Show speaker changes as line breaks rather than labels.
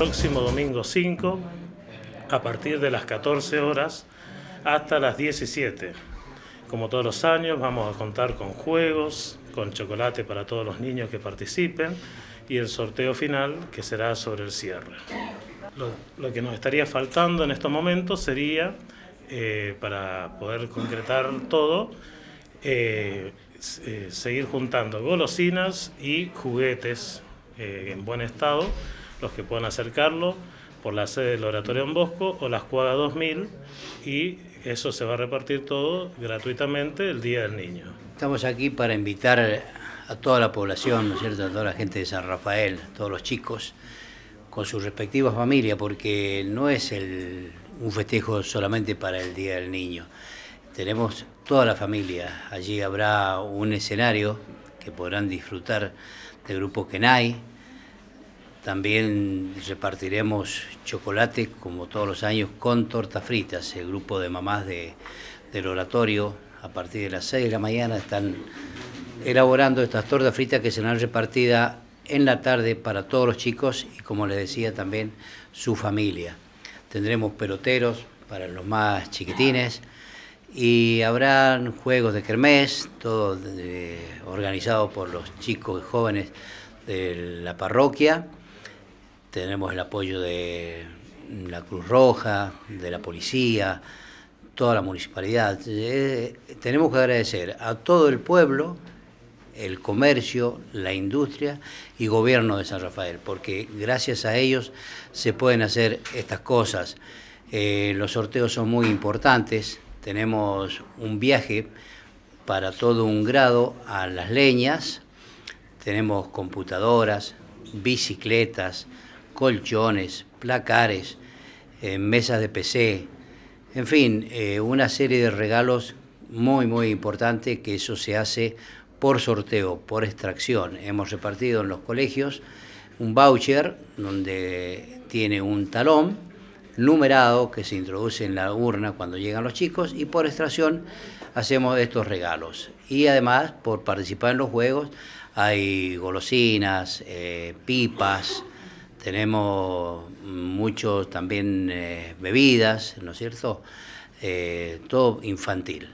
próximo domingo 5 a partir de las 14 horas hasta las 17. Como todos los años vamos a contar con juegos, con chocolate para todos los niños que participen y el sorteo final que será sobre el cierre. Lo, que nos estaría faltando en estos momentos sería, eh, para poder concretar todo, eh, eh, seguir juntando golosinas y juguetes en buen estado los que puedan acercarlo por la sede del Oratorio en Bosco o la Escuadra 2000 y eso
se va a repartir todo gratuitamente el Día del Niño. Estamos aquí para invitar a toda la población, ¿no es cierto?, a toda la gente de San Rafael, todos los chicos, con sus respectivas familias, porque no es un festejo solamente para el Día del Niño. Tenemos toda la familia, allí habrá un escenario que podrán disfrutar del grupo Kenai. También repartiremos chocolate, como todos los años, con tortas fritas. El grupo de mamás del oratorio, a partir de las 6 de la mañana, están elaborando estas tortas fritas que serán repartidas en la tarde para todos los chicos y, como les decía, también su familia. Tendremos peloteros para los más chiquitines y habrán juegos de kermés, todo organizado por los chicos y jóvenes de la parroquia tenemos el apoyo de la Cruz Roja, de la policía, toda la municipalidad. Eh, tenemos que agradecer a todo el pueblo, el comercio, la industria y gobierno de San Rafael, porque gracias a ellos se pueden hacer estas cosas. Eh, los sorteos son muy importantes, tenemos un viaje para todo un grado a las leñas, tenemos computadoras, bicicletas, colchones, placares, eh, mesas de PC, en fin, eh, una serie de regalos muy, muy importantes que eso se hace por sorteo, por extracción. Hemos repartido en los colegios un voucher donde tiene un talón numerado que se introduce en la urna cuando llegan los chicos y por extracción hacemos estos regalos. Y además, por participar en los juegos, hay golosinas, eh, pipas, tenemos muchos también eh, bebidas, ¿no es cierto? Eh, todo infantil.